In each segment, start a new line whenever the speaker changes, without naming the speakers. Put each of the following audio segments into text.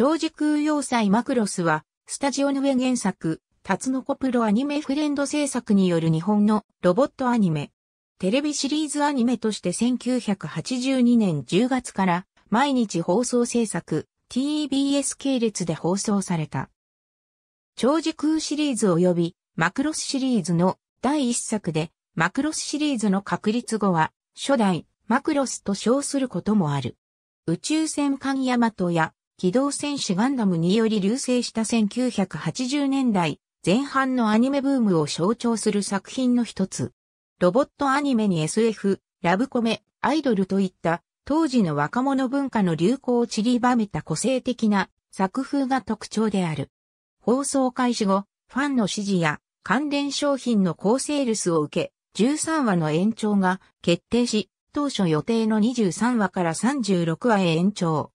長時空要塞マクロスは、スタジオヌエ原作、タツノコプロアニメフレンド制作による日本のロボットアニメ。テレビシリーズアニメとして1982年10月から毎日放送制作 TBS 系列で放送された。長時空シリーズ及びマクロスシリーズの第一作でマクロスシリーズの確立後は初代マクロスと称することもある。宇宙戦艦ヤマトや機動戦士ガンダムにより流星した1980年代前半のアニメブームを象徴する作品の一つ。ロボットアニメに SF、ラブコメ、アイドルといった当時の若者文化の流行を散りばめた個性的な作風が特徴である。放送開始後、ファンの支持や関連商品の高セールスを受け、13話の延長が決定し、当初予定の23話から36話へ延長。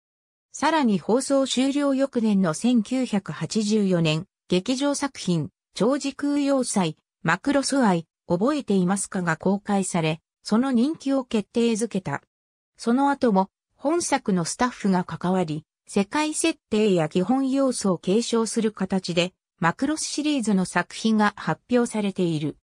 さらに放送終了翌年の1984年、劇場作品、長時空要塞、マクロス愛、覚えていますかが公開され、その人気を決定づけた。その後も、本作のスタッフが関わり、世界設定や基本要素を継承する形で、マクロスシリーズの作品が発表されている。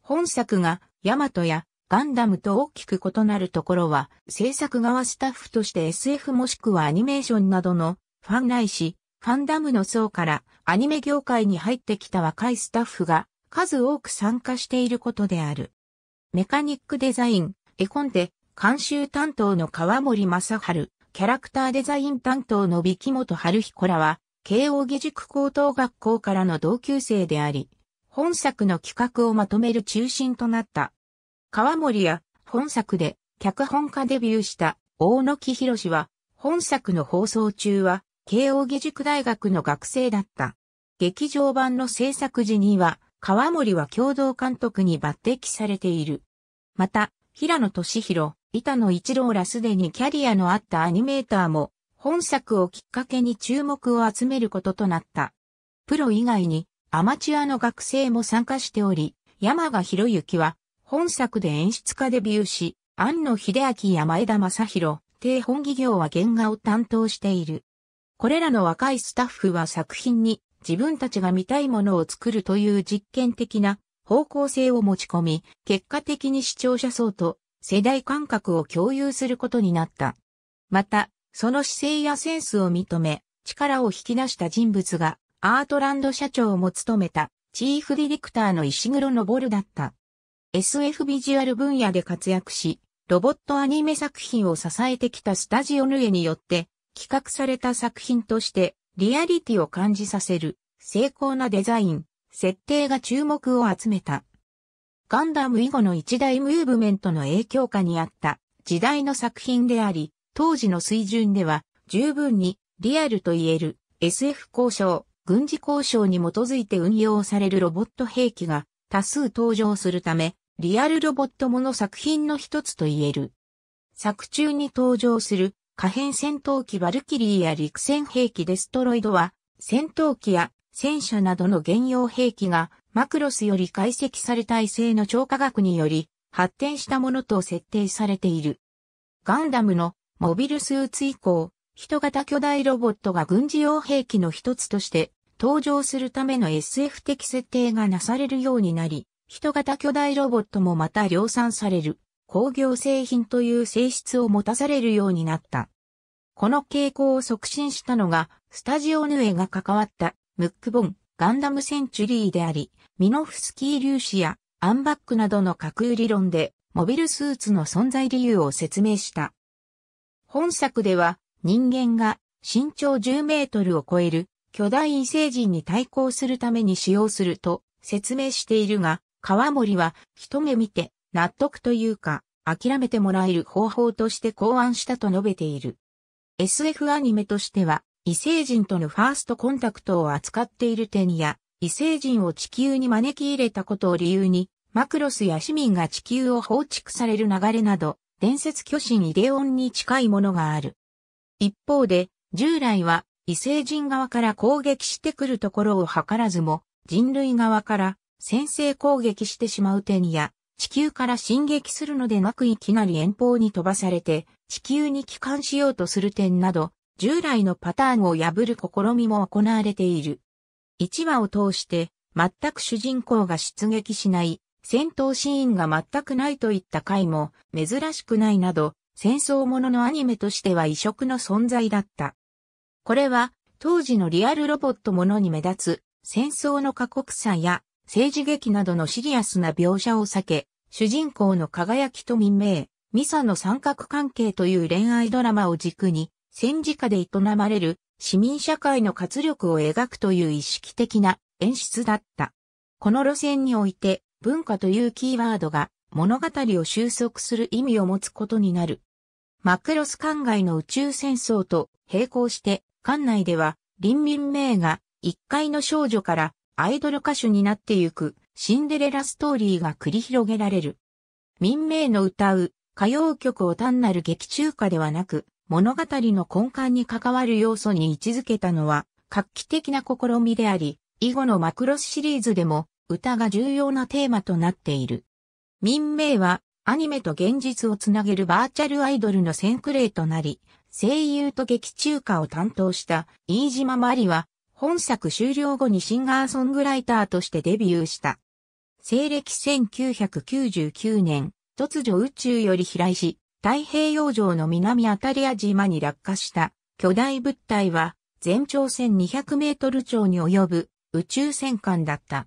本作が、ヤマトやガンダムと大きく異なるところは、制作側スタッフとして SF もしくはアニメーションなどのファンないし、ファンダムの層からアニメ業界に入ってきた若いスタッフが数多く参加していることである。メカニックデザイン、絵コンテ、監修担当の川森正春、キャラクターデザイン担当のビキモト春彦らは、慶応義塾高等学校からの同級生であり、本作の企画をまとめる中心となった川森や本作で脚本家デビューした大野木博は本作の放送中は慶應義塾大学の学生だった。劇場版の制作時には川森は共同監督に抜擢されている。また、平野俊弘、板野一郎らすでにキャリアのあったアニメーターも本作をきっかけに注目を集めることとなった。プロ以外にアマチュアの学生も参加しており、山賀博之は本作で演出家デビューし、庵野秀明や前田正宏、低本企業は原画を担当している。これらの若いスタッフは作品に自分たちが見たいものを作るという実験的な方向性を持ち込み、結果的に視聴者層と世代感覚を共有することになった。また、その姿勢やセンスを認め、力を引き出した人物がアートランド社長も務めたチーフディレクターの石黒昇だった。SF ビジュアル分野で活躍し、ロボットアニメ作品を支えてきたスタジオヌエによって企画された作品としてリアリティを感じさせる精巧なデザイン、設定が注目を集めた。ガンダム以後の一大ムーブメントの影響下にあった時代の作品であり、当時の水準では十分にリアルと言える SF 交渉、軍事交渉に基づいて運用されるロボット兵器が多数登場するため、リアルロボットもの作品の一つと言える。作中に登場する可変戦闘機バルキリーや陸戦兵器デストロイドは、戦闘機や戦車などの原用兵器がマクロスより解析された異性の超科学により発展したものと設定されている。ガンダムのモビルスーツ以降、人型巨大ロボットが軍事用兵器の一つとして登場するための SF 的設定がなされるようになり、人型巨大ロボットもまた量産される、工業製品という性質を持たされるようになった。この傾向を促進したのが、スタジオヌエが関わった、ムックボン、ガンダムセンチュリーであり、ミノフスキー粒子やアンバックなどの架空理論で、モビルスーツの存在理由を説明した。本作では、人間が身長10メートルを超える巨大異星人に対抗するために使用すると説明しているが、川森は一目見て納得というか諦めてもらえる方法として考案したと述べている。SF アニメとしては異星人とのファーストコンタクトを扱っている点や異星人を地球に招き入れたことを理由にマクロスや市民が地球を放逐される流れなど伝説巨神イデオンに近いものがある。一方で従来は異星人側から攻撃してくるところを図らずも人類側から先制攻撃してしまう点や、地球から進撃するのでなくいきなり遠方に飛ばされて、地球に帰還しようとする点など、従来のパターンを破る試みも行われている。1話を通して、全く主人公が出撃しない、戦闘シーンが全くないといった回も珍しくないなど、戦争もののアニメとしては異色の存在だった。これは、当時のリアルロボットものに目立つ、戦争の過酷さや政治劇などのシリアスな描写を避け、主人公の輝きと民命、ミサの三角関係という恋愛ドラマを軸に、戦時下で営まれる市民社会の活力を描くという意識的な演出だった。この路線において、文化というキーワードが物語を収束する意味を持つことになる。マクロス灌外の宇宙戦争と並行して、館内では、林民名が一階の少女からアイドル歌手になってゆくシンデレラストーリーが繰り広げられる。民名の歌う歌謡曲を単なる劇中歌ではなく、物語の根幹に関わる要素に位置づけたのは画期的な試みであり、以後のマクロスシリーズでも歌が重要なテーマとなっている。民名はアニメと現実をつなげるバーチャルアイドルの先駆例となり、声優と劇中歌を担当した飯島マリは本作終了後にシンガーソングライターとしてデビューした。西暦1999年、突如宇宙より飛来し、太平洋上の南アタリア島に落下した巨大物体は全長1200メートル超に及ぶ宇宙戦艦だった。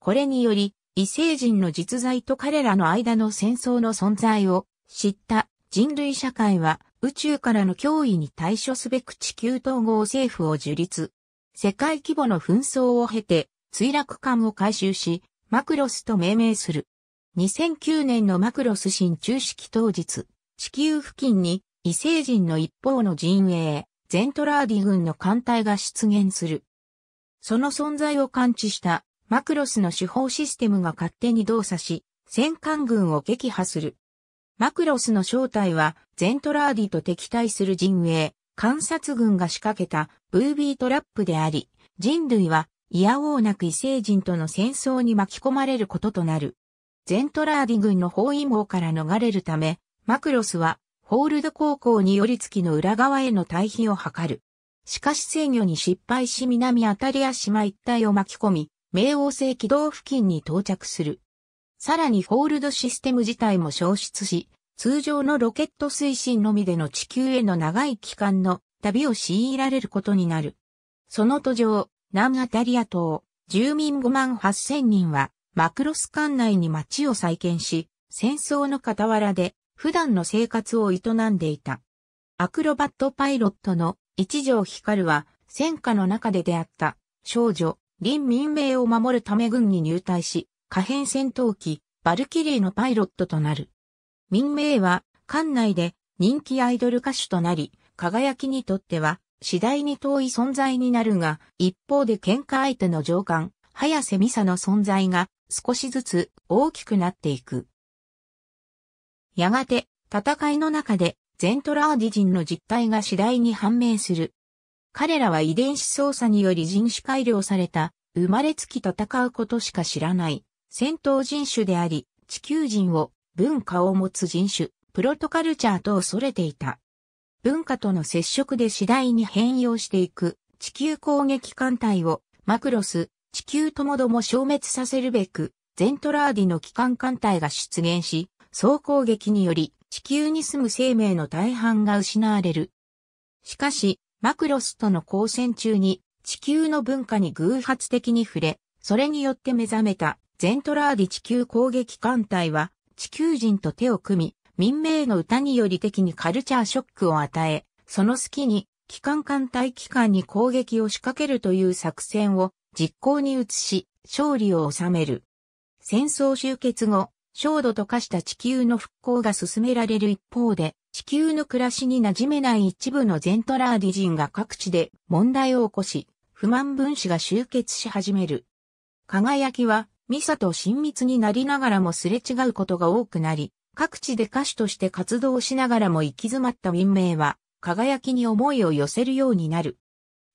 これにより異星人の実在と彼らの間の戦争の存在を知った人類社会は宇宙からの脅威に対処すべく地球統合政府を樹立。世界規模の紛争を経て、墜落艦を回収し、マクロスと命名する。2009年のマクロス新中式当日、地球付近に異星人の一方の陣営、ゼントラーディ軍の艦隊が出現する。その存在を感知したマクロスの手法システムが勝手に動作し、戦艦軍を撃破する。マクロスの正体は、ゼントラーディと敵対する陣営、観察軍が仕掛けたブービートラップであり、人類は、いやおうなく異星人との戦争に巻き込まれることとなる。ゼントラーディ軍の包囲網から逃れるため、マクロスは、ホールド高校に寄り付きの裏側への退避を図る。しかし制御に失敗し南アタリア島一帯を巻き込み、冥王星軌道付近に到着する。さらにホールドシステム自体も消失し、通常のロケット推進のみでの地球への長い期間の旅を強いられることになる。その途上、南アタリア島、住民5万8千人は、マクロス館内に町を再建し、戦争の傍らで、普段の生活を営んでいた。アクロバットパイロットの一条光は、戦火の中で出会った少女、林民名を守るため軍に入隊し、可変戦闘機、バルキリーのパイロットとなる。民名は、館内で人気アイドル歌手となり、輝きにとっては、次第に遠い存在になるが、一方で喧嘩相手の上官、早瀬美沙の存在が少しずつ大きくなっていく。やがて、戦いの中で、ゼントラーディ人の実態が次第に判明する。彼らは遺伝子操作により人種改良された、生まれつき戦うことしか知らない、戦闘人種であり、地球人を、文化を持つ人種、プロトカルチャーと恐れていた。文化との接触で次第に変容していく地球攻撃艦隊をマクロス、地球ともども消滅させるべく、ゼントラーディの機関艦隊が出現し、総攻撃により地球に住む生命の大半が失われる。しかし、マクロスとの交戦中に地球の文化に偶発的に触れ、それによって目覚めたゼントラーディ地球攻撃艦隊は地球人と手を組み、民名の歌により敵にカルチャーショックを与え、その隙に、機関艦隊機関に攻撃を仕掛けるという作戦を実行に移し、勝利を収める。戦争終結後、焦土と化した地球の復興が進められる一方で、地球の暮らしに馴染めない一部のゼントラーディ人が各地で問題を起こし、不満分子が集結し始める。輝きは、ミサと親密になりながらもすれ違うことが多くなり、各地で歌手として活動しながらも行き詰まった民名は、輝きに思いを寄せるようになる。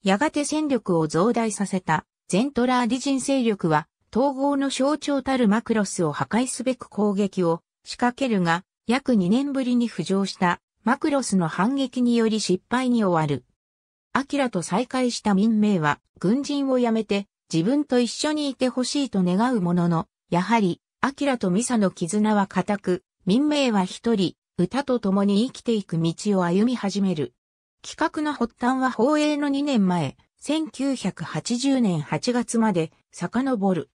やがて戦力を増大させた、ゼントラーディ人勢力は、統合の象徴たるマクロスを破壊すべく攻撃を仕掛けるが、約2年ぶりに浮上したマクロスの反撃により失敗に終わる。アキラと再会した民名は、軍人を辞めて自分と一緒にいてほしいと願うものの、やはり、アキラとミサの絆は固く、民名は一人、歌と共に生きていく道を歩み始める。企画の発端は放映の2年前、1980年8月まで遡る。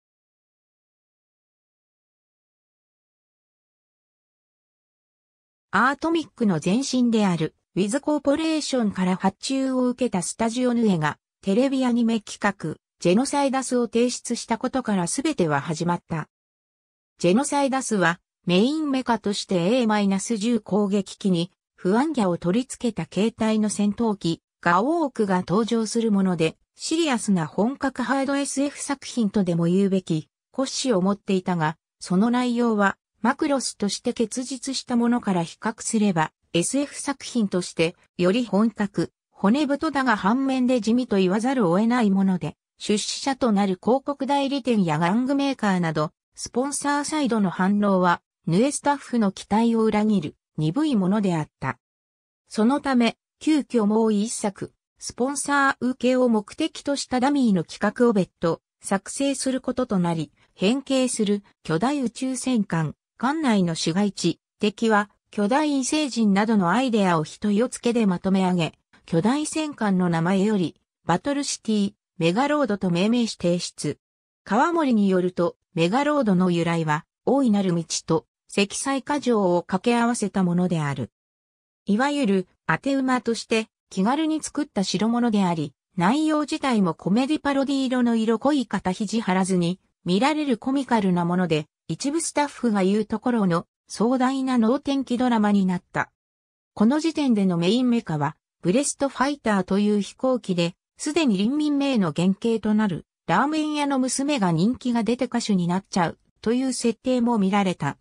アートミックの前身である、ウィズコーポレーションから発注を受けたスタジオヌエが、テレビアニメ企画、ジェノサイダスを提出したことから全ては始まった。ジェノサイダスは、メインメカとして A-10 攻撃機に、不安ギャを取り付けた携帯の戦闘機、ガオークが登場するもので、シリアスな本格ハード SF 作品とでも言うべき、骨子を持っていたが、その内容は、マクロスとして結実したものから比較すれば、SF 作品として、より本格、骨太だが反面で地味と言わざるを得ないもので、出資者となる広告代理店や玩具メーカーなど、スポンサーサイドの反応はヌエスタッフの期待を裏切る鈍いものであった。そのため、急遽もう一作、スポンサー受けを目的としたダミーの企画を別途作成することとなり、変形する巨大宇宙戦艦、艦内の市街地、敵は巨大異星人などのアイデアを人よつけでまとめ上げ、巨大戦艦の名前より、バトルシティ、メガロードと命名し提出。川森によると、メガロードの由来は、大いなる道と積載過剰を掛け合わせたものである。いわゆる当て馬として気軽に作った代物であり、内容自体もコメディパロディ色の色濃い肩肘張らずに見られるコミカルなもので、一部スタッフが言うところの壮大な能天気ドラマになった。この時点でのメインメカは、ブレストファイターという飛行機で、すでに林民名の原型となる、ラーメン屋の娘が人気が出て歌手になっちゃう、という設定も見られた。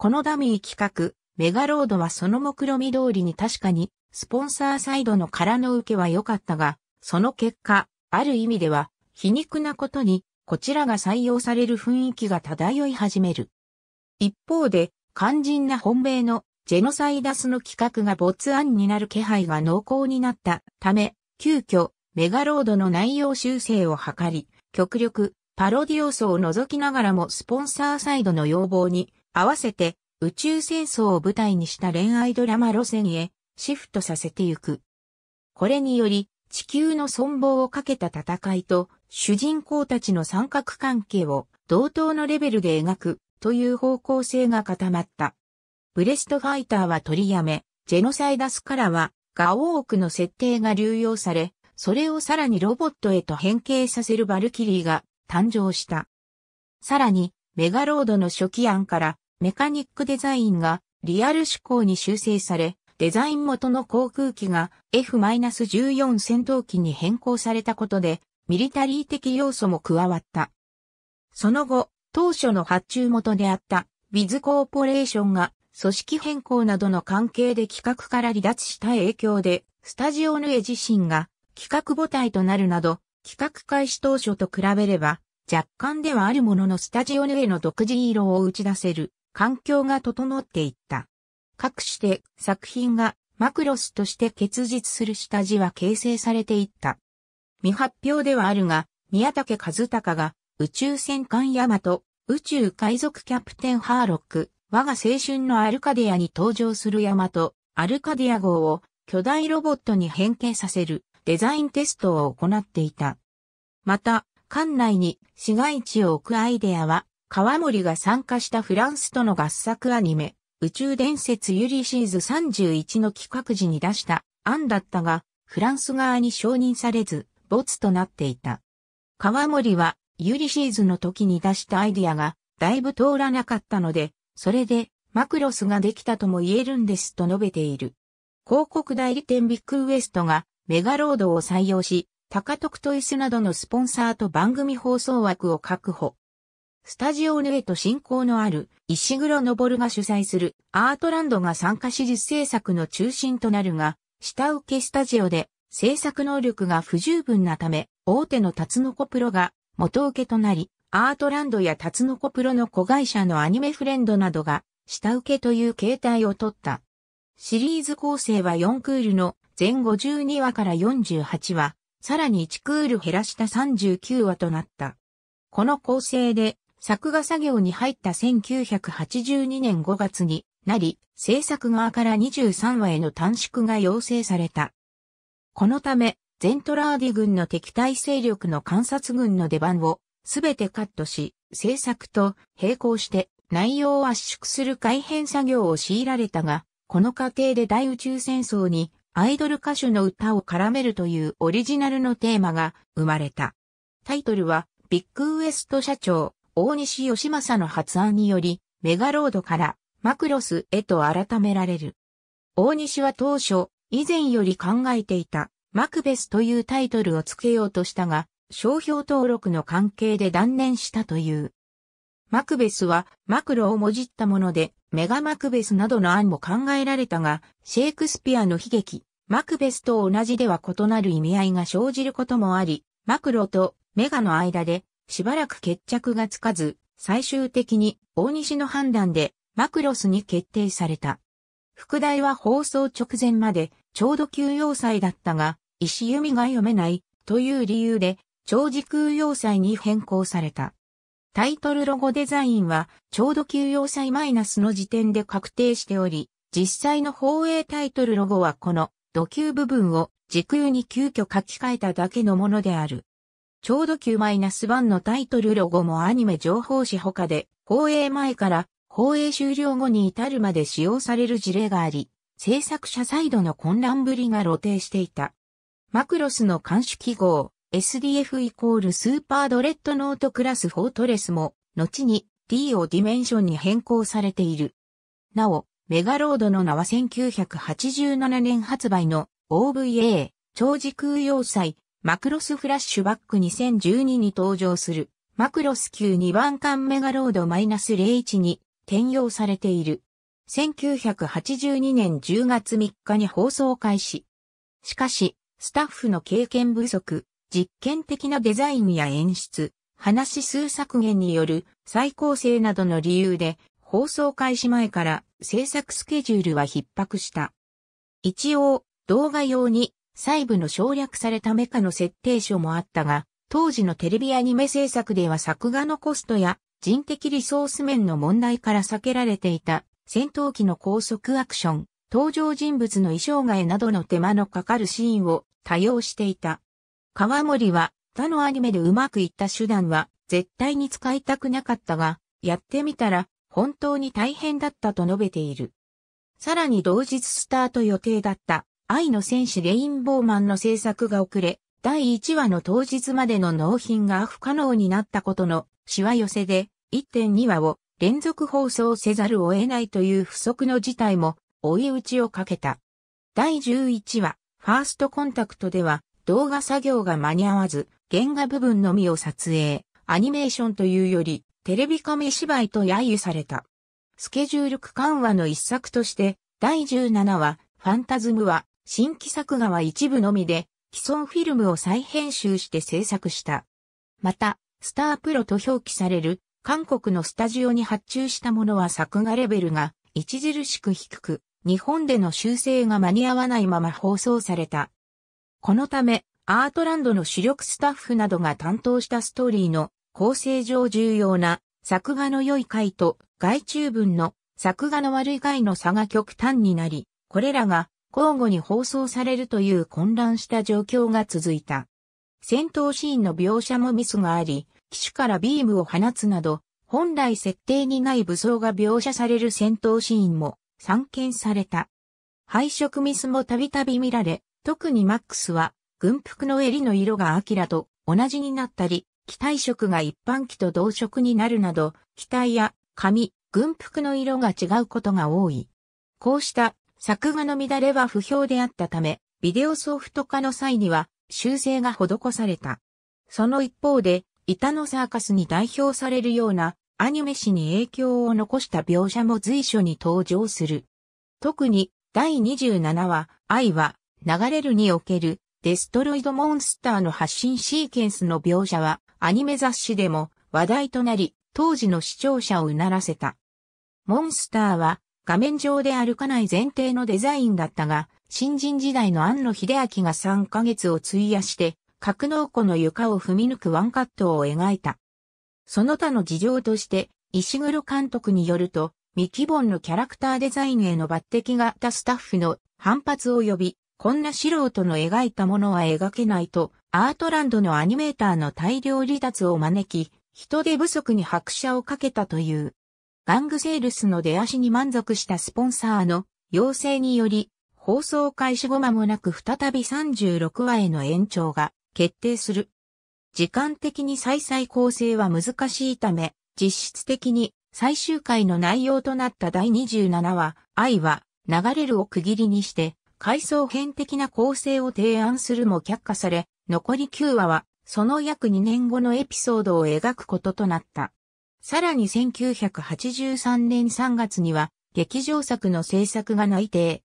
このダミー企画、メガロードはその目論見通りに確かに、スポンサーサイドの空の受けは良かったが、その結果、ある意味では、皮肉なことに、こちらが採用される雰囲気が漂い始める。一方で、肝心な本命のジェノサイダスの企画が没案になる気配が濃厚になったため、急遽、メガロードの内容修正を図り、極力、パロディ要素を除きながらもスポンサーサイドの要望に合わせて宇宙戦争を舞台にした恋愛ドラマ路線へシフトさせてゆく。これにより地球の存亡をかけた戦いと主人公たちの三角関係を同等のレベルで描くという方向性が固まった。ブレストファイターは取りやめ、ジェノサイダスからはガオークの設定が流用され、それをさらにロボットへと変形させるバルキリーが誕生した。さらに、メガロードの初期案からメカニックデザインがリアル思考に修正され、デザイン元の航空機が F-14 戦闘機に変更されたことで、ミリタリー的要素も加わった。その後、当初の発注元であったビズコーポレーションが組織変更などの関係で企画から離脱した影響で、スタジオヌエ自身が企画母体となるなど、企画開始当初と比べれば、若干ではあるもののスタジオヌエの独自色を打ち出せる環境が整っていった。かくして作品がマクロスとして結実する下地は形成されていった。未発表ではあるが、宮武和隆が宇宙戦艦ヤマト、宇宙海賊キャプテンハーロック、我が青春のアルカディアに登場するヤマト、アルカディア号を巨大ロボットに変形させるデザインテストを行っていた。また、館内に市街地を置くアイデアは川森が参加したフランスとの合作アニメ、宇宙伝説ユリシーズ31の企画時に出した案だったが、フランス側に承認されず、没となっていた。川森は、ユリシーズの時に出したアイディアが、だいぶ通らなかったので、それで、マクロスができたとも言えるんですと述べている。広告代理店ビッグウエストが、メガロードを採用し、高徳トイスなどのスポンサーと番組放送枠を確保。スタジオヌエと親交のある石黒昇が主催するアートランドが参加史実制作の中心となるが、下請けスタジオで制作能力が不十分なため、大手のタツノコプロが元請けとなり、アートランドやタツノコプロの子会社のアニメフレンドなどが下請けという形態をとった。シリーズ構成は4クールの全52話から48話、さらに1クール減らした39話となった。この構成で作画作業に入った1982年5月になり、制作側から23話への短縮が要請された。このため、ゼントラーディ軍の敵対勢力の観察軍の出番をすべてカットし、制作と並行して内容を圧縮する改変作業を強いられたが、この過程で大宇宙戦争にアイドル歌手の歌を絡めるというオリジナルのテーマが生まれた。タイトルはビッグウエスト社長大西義政の発案により、メガロードからマクロスへと改められる。大西は当初、以前より考えていた、マクベスというタイトルを付けようとしたが、商標登録の関係で断念したという。マクベスはマクロをもじったもので、メガマクベスなどの案も考えられたが、シェイクスピアの悲劇、マクベスと同じでは異なる意味合いが生じることもあり、マクロとメガの間でしばらく決着がつかず、最終的に大西の判断でマクロスに決定された。副題は放送直前までちょうど休養祭だったが、石弓が読めないという理由で長時空要祭に変更された。タイトルロゴデザインはちょうど休養祭マイナスの時点で確定しており、実際の放映タイトルロゴはこの土球部分を時空に急遽書き換えただけのものである。ちょうど級 -1 のタイトルロゴもアニメ情報誌他で、放映前から放映終了後に至るまで使用される事例があり、制作者サイドの混乱ぶりが露呈していた。マクロスの監視記号、SDF イコールスーパードレッドノートクラスフォートレスも、後に D をディメンションに変更されている。なお、メガロードの名は1987年発売の OVA 超時空要塞マクロスフラッシュバック2012に登場する、マクロス級2番艦メガロード -01 に転用されている。1982年10月3日に放送開始。しかし、スタッフの経験不足、実験的なデザインや演出、話数削減による再構成などの理由で、放送開始前から制作スケジュールは逼迫した。一応、動画用に細部の省略されたメカの設定書もあったが、当時のテレビアニメ制作では作画のコストや人的リソース面の問題から避けられていた戦闘機の高速アクション、登場人物の衣装替えなどの手間のかかるシーンを多用していた。川森は他のアニメでうまくいった手段は絶対に使いたくなかったが、やってみたら本当に大変だったと述べている。さらに同日スタート予定だった愛の戦士レインボーマンの制作が遅れ、第1話の当日までの納品が不可能になったことの、しわ寄せで、1.2話を連続放送せざるを得ないという不足の事態も、追い打ちをかけた。第11話、ファーストコンタクトでは、動画作業が間に合わず、原画部分のみを撮影、アニメーションというより、テレビ亀芝居と揶揄された。スケジュール区緩和の一作として、第17話、ファンタズムは、新規作画は一部のみで、既存フィルムを再編集して制作した。また、スタープロと表記される韓国のスタジオに発注したものは作画レベルが著しく低く、日本での修正が間に合わないまま放送された。このため、アートランドの主力スタッフなどが担当したストーリーの構成上重要な作画の良い回と外注文の作画の悪い回の差が極端になり、これらが交互に放送されるという混乱した状況が続いた。戦闘シーンの描写もミスがあり、機種からビームを放つなど、本来設定にない武装が描写される戦闘シーンも散見された。配色ミスもたびたび見られ、特にマックスは軍服の襟の色がアキラと同じになったり、機体色が一般機と同色になるなど、機体や髪、軍服の色が違うことが多い。こうした作画の乱れは不評であったため、ビデオソフト化の際には修正が施された。その一方で、板のサーカスに代表されるようなアニメ史に影響を残した描写も随所に登場する。特に第27話、愛は流れるにおけるデストロイドモンスターの発信シーケンスの描写はアニメ雑誌でも話題となり当時の視聴者をうならせた。モンスターは画面上で歩かない前提のデザインだったが、新人時代の安野秀明が3ヶ月を費やして、格納庫の床を踏み抜くワンカットを描いた。その他の事情として、石黒監督によると、未希望のキャラクターデザインへの抜擢があったスタッフの反発を呼び、こんな素人の描いたものは描けないと、アートランドのアニメーターの大量離脱を招き、人手不足に拍車をかけたという。ガングセールスの出足に満足したスポンサーの要請により、放送開始後間もなく再び36話への延長が決定する。時間的に再々構成は難しいため、実質的に最終回の内容となった第27話、愛は流れるを区切りにして、回想編的な構成を提案するも却下され、残り9話は、その約2年後のエピソードを描くこととなった。さらに1983年3月には劇場作の制作が内定。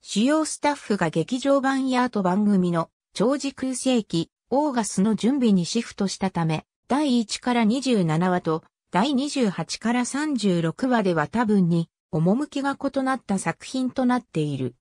主要スタッフが劇場版やアート番組の超時空世紀オーガスの準備にシフトしたため、第1から27話と第28から36話では多分に趣が異なった作品となっている。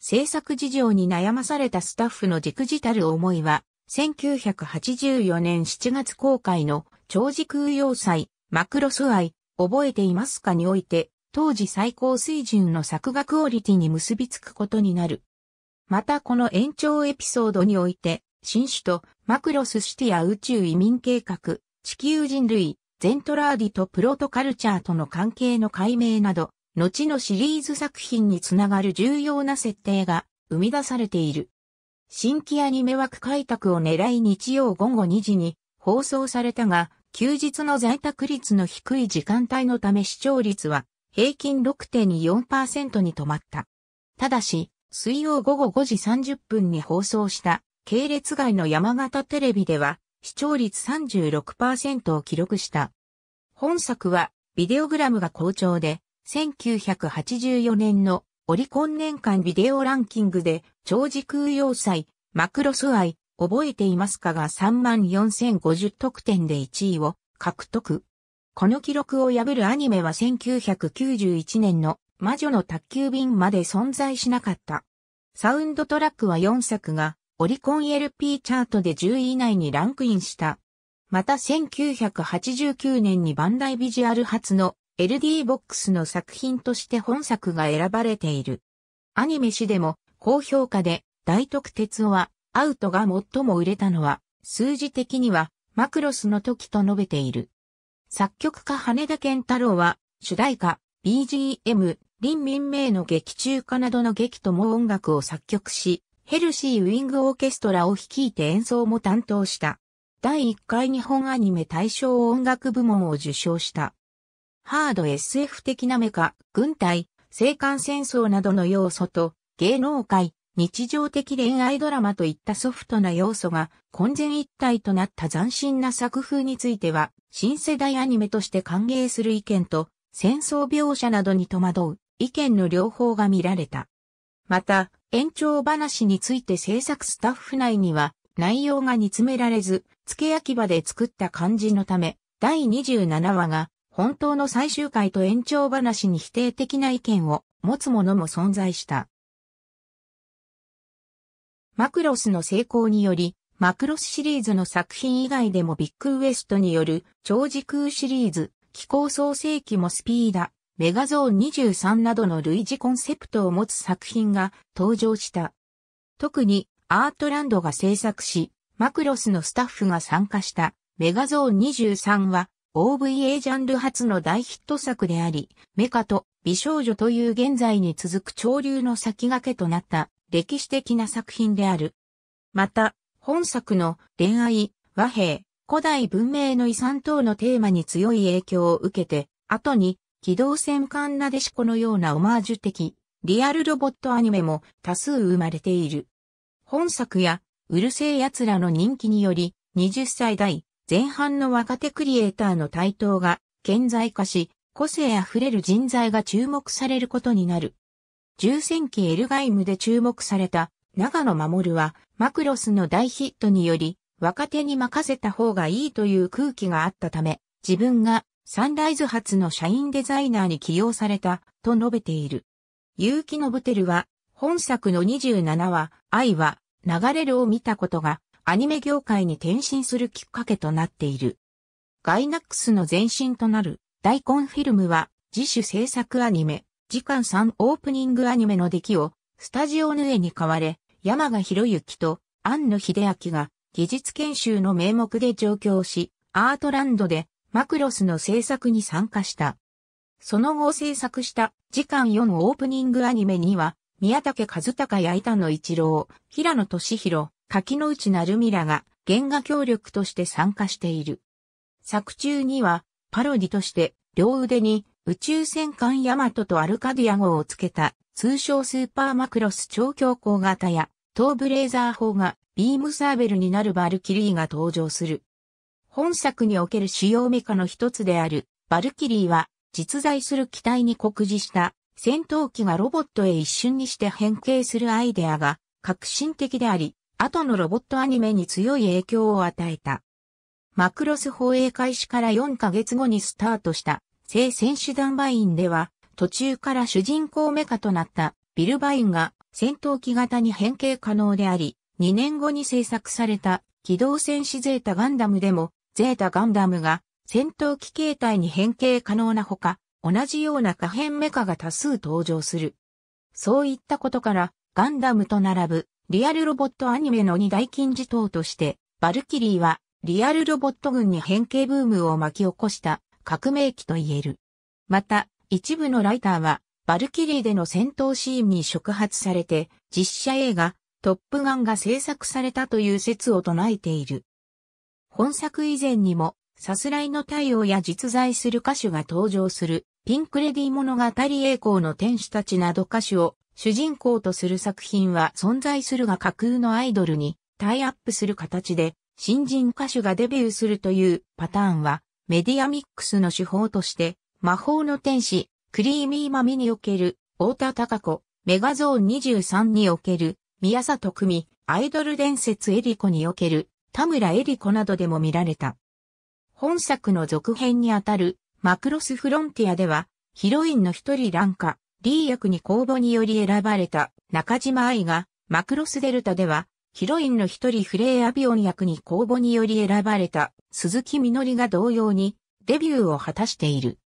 制作事情に悩まされたスタッフの軸自たる思いは、1984年7月公開の超時空要塞マクロス愛、覚えていますかにおいて、当時最高水準の作画クオリティに結びつくことになる。またこの延長エピソードにおいて、新種とマクロスシティや宇宙移民計画、地球人類、ゼントラーディとプロトカルチャーとの関係の解明など、後のシリーズ作品につながる重要な設定が生み出されている。新規アニメ枠開拓を狙い日曜午後2時に放送されたが、休日の在宅率の低い時間帯のため視聴率は平均6.24%に止まった。ただし、水曜午後5時30分に放送した系列外の山形テレビでは視聴率36%を記録した。本作はビデオグラムが好調で1984年のオリコン年間ビデオランキングで長時空要塞、マクロス愛、覚えていますかが34,050得点で1位を獲得。この記録を破るアニメは1991年の魔女の宅急便まで存在しなかった。サウンドトラックは4作がオリコン LP チャートで10位以内にランクインした。また1989年にバンダイビジュアル初の LD ボックスの作品として本作が選ばれている。アニメ誌でも高評価で大特鉄はアウトが最も売れたのは、数字的には、マクロスの時と述べている。作曲家羽田健太郎は、主題歌、BGM、林民名の劇中歌などの劇とも音楽を作曲し、ヘルシーウィングオーケストラを率いて演奏も担当した。第1回日本アニメ大賞音楽部門を受賞した。ハード SF 的なメカ、軍隊、青函戦争などの要素と、芸能界、日常的恋愛ドラマといったソフトな要素が混然一体となった斬新な作風については、新世代アニメとして歓迎する意見と、戦争描写などに戸惑う意見の両方が見られた。また、延長話について制作スタッフ内には、内容が煮詰められず、付け焼き場で作った感じのため、第27話が、本当の最終回と延長話に否定的な意見を持つ者も存在した。マクロスの成功により、マクロスシリーズの作品以外でもビッグウエストによる超時空シリーズ、気候創世記もスピーダ、メガゾーン23などの類似コンセプトを持つ作品が登場した。特にアートランドが制作し、マクロスのスタッフが参加したメガゾーン23は OVA ジャンル初の大ヒット作であり、メカと美少女という現在に続く潮流の先駆けとなった歴史的な作品である。また、本作の恋愛、和平、古代文明の遺産等のテーマに強い影響を受けて、後に、機動戦艦なでしこのようなオマージュ的、リアルロボットアニメも多数生まれている。本作や、うるせえ奴らの人気により、20歳代前半の若手クリエイターの台頭が顕在化し、個性あふれる人材が注目されることになる。重戦機エルガイムで注目された長野守はマクロスの大ヒットにより若手に任せた方がいいという空気があったため自分がサンライズ発の社員デザイナーに起用されたと述べている。結城のブテルは本作の27話愛は流れるを見たことがアニメ業界に転身するきっかけとなっている。ガイナックスの前身となる大根フィルムは自主制作アニメ時間3オープニングアニメの出来を、スタジオヌエに代われ、山賀博之と庵野秀明が技術研修の名目で上京し、アートランドでマクロスの制作に参加した。その後制作した時間4オープニングアニメには、宮武和孝や板野一郎、平野俊弘、柿之内成美らが原画協力として参加している。作中には、パロディとして両腕に宇宙戦艦ヤマトとアルカディア号をつけた、通称スーパーマクロス超強光型や、東部レーザー砲がビームサーベルになるバルキリーが登場する。本作における主要メカの一つである、バルキリーは、実在する機体に酷似した戦闘機がロボットへ一瞬にして変形するアイデアが革新的であり、後のロボットアニメに強い影響を与えた。マクロス放映開始から4ヶ月後にスタートした聖戦士団バインでは、途中から主人公メカとなったビルバインが戦闘機型に変形可能であり、2年後に制作された機動戦士ゼータガンダムでも、ゼータガンダムが戦闘機形態に変形可能なほか、同じような可変メカが多数登場する。そういったことから、ガンダムと並ぶリアルロボットアニメの二大金字塔として、バルキリーはリアルロボット軍に変形ブームを巻き起こした革命期と言える。また、一部のライターは、バルキリーでの戦闘シーンに触発されて、実写映画、トップガンが制作されたという説を唱えている。本作以前にも、さすらいの太陽や実在する歌手が登場する、ピンクレディ物語栄光の天使たちなど歌手を主人公とする作品は存在するが架空のアイドルにタイアップする形で新人歌手がデビューするというパターンはメディアミックスの手法として、魔法の天使、クリーミーマミにおける、太田隆子、メガゾーン23における、宮里久美、アイドル伝説エリコにおける、田村エリコなどでも見られた。本作の続編にあたる、マクロスフロンティアでは、ヒロインの一人ランカ、リー役に公募により選ばれた中島愛が、マクロスデルタでは、ヒロインの一人フレイ・アビオン役に公募により選ばれた鈴木みのりが同様にデビューを果たしている。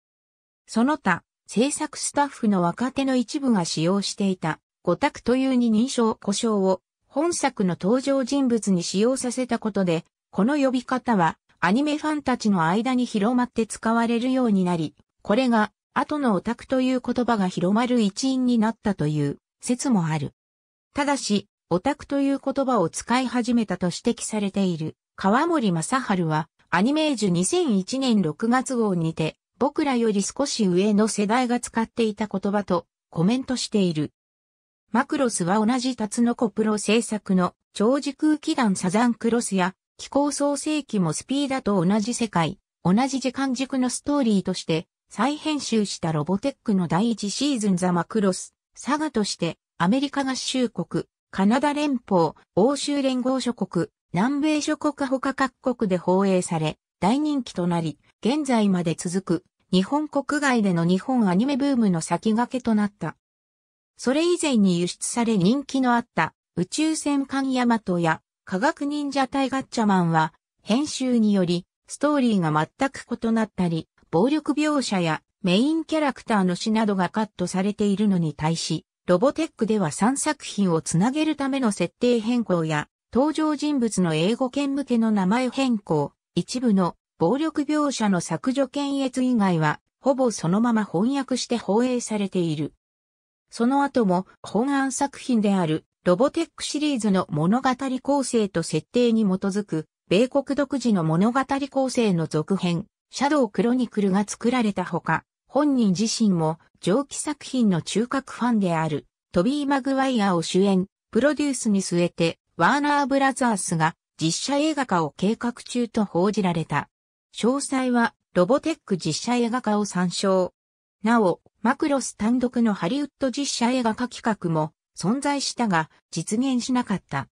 その他、制作スタッフの若手の一部が使用していた五択という二人称故障を本作の登場人物に使用させたことで、この呼び方はアニメファンたちの間に広まって使われるようになり、これが後のオタクという言葉が広まる一因になったという説もある。ただし、オタクという言葉を使い始めたと指摘されている川森正春はアニメージュ2001年6月号にて僕らより少し上の世代が使っていた言葉とコメントしている。マクロスは同じタツノコプロ制作の超時空気団サザンクロスや気候創世記もスピーダと同じ世界、同じ時間軸のストーリーとして再編集したロボテックの第一シーズンザマクロス、サガとしてアメリカ合衆国カナダ連邦、欧州連合諸国、南米諸国他各国で放映され、大人気となり、現在まで続く、日本国外での日本アニメブームの先駆けとなった。それ以前に輸出され人気のあった、宇宙戦艦ヤマトや、科学忍者隊ガッチャマンは、編集により、ストーリーが全く異なったり、暴力描写やメインキャラクターの詩などがカットされているのに対し、ロボテックでは3作品をつなげるための設定変更や、登場人物の英語圏向けの名前変更、一部の暴力描写の削除検閲以外は、ほぼそのまま翻訳して放映されている。その後も本案作品であるロボテックシリーズの物語構成と設定に基づく、米国独自の物語構成の続編、シャドウクロニクルが作られたほか、本人自身も蒸気作品の中核ファンであるトビー・マグワイアを主演、プロデュースに据えてワーナー・ブラザースが実写映画化を計画中と報じられた。詳細はロボテック実写映画化を参照。なお、マクロス単独のハリウッド実写映画化企画も存在したが実現しなかった。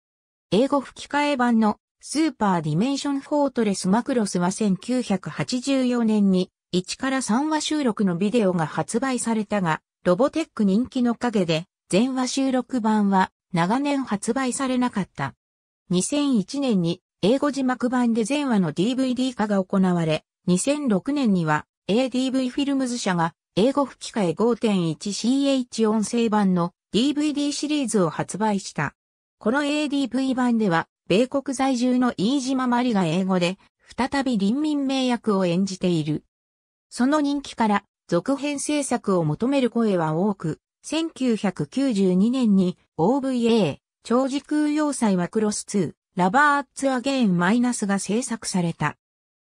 英語吹き替え版のスーパーディメンションフォートレスマクロスは1984年に1から3話収録のビデオが発売されたが、ロボテック人気の陰で、全話収録版は長年発売されなかった。2001年に英語字幕版で全話の DVD 化が行われ、2006年には ADV フィルムズ社が英語吹き替え 5.1CH 音声版の DVD シリーズを発売した。この ADV 版では、米国在住の飯島まりが英語で、再び林民名役を演じている。その人気から、続編制作を求める声は多く、1992年に OVA、長時空要塞はクロス2、ラバーッツアゲーンマイナスが制作された。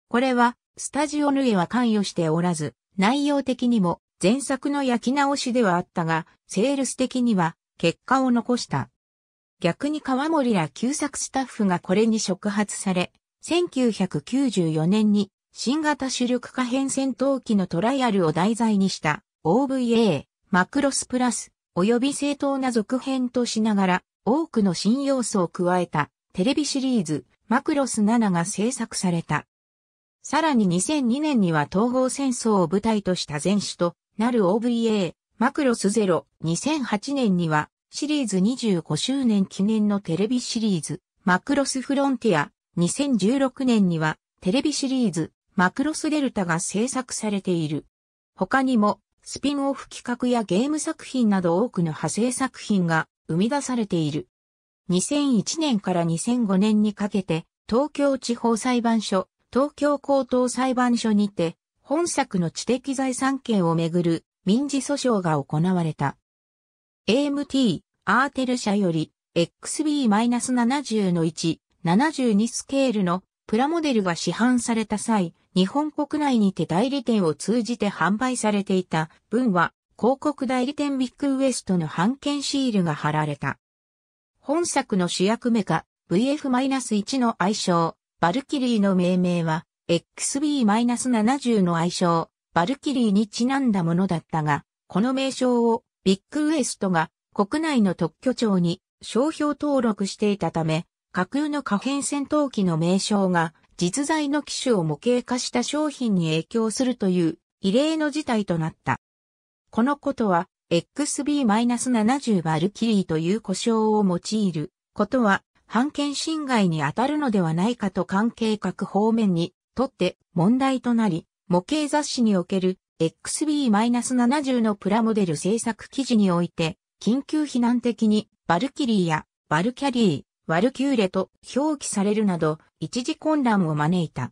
これは、スタジオヌエは関与しておらず、内容的にも前作の焼き直しではあったが、セールス的には結果を残した。逆に川森ら旧作スタッフがこれに触発され、1994年に新型主力可変戦闘機のトライアルを題材にした OVA、マクロスプラス、及び正当な続編としながら、多くの新要素を加えたテレビシリーズ、マクロス7が制作された。さらに2002年には東方戦争を舞台とした前種となる OVA、マクロス0、2008年にはシリーズ25周年記念のテレビシリーズ、マクロスフロンティア、2016年にはテレビシリーズ、マクロスデルタが制作されている。他にも、スピンオフ企画やゲーム作品など多くの派生作品が生み出されている。2001年から2005年にかけて、東京地方裁判所、東京高等裁判所にて、本作の知的財産権をめぐる民事訴訟が行われた。AMT、アーテル社より XB-70 の1、72スケールのプラモデルが市販された際、日本国内にて代理店を通じて販売されていた文は広告代理店ビッグウエストの版権シールが貼られた。本作の主役メカ VF-1 の愛称、バルキリーの命名は XB-70 の愛称、バルキリーにちなんだものだったが、この名称をビッグウエストが国内の特許庁に商標登録していたため、架空の可変戦闘機の名称が実在の機種を模型化した商品に影響するという異例の事態となった。このことは XB-70 バルキリーという故障を用いることは判権侵害に当たるのではないかと関係各方面にとって問題となり、模型雑誌における XB-70 のプラモデル制作記事において、緊急避難的にバルキリーやバルキャリー、ワルキューレと表記されるなど、一時混乱を招いた。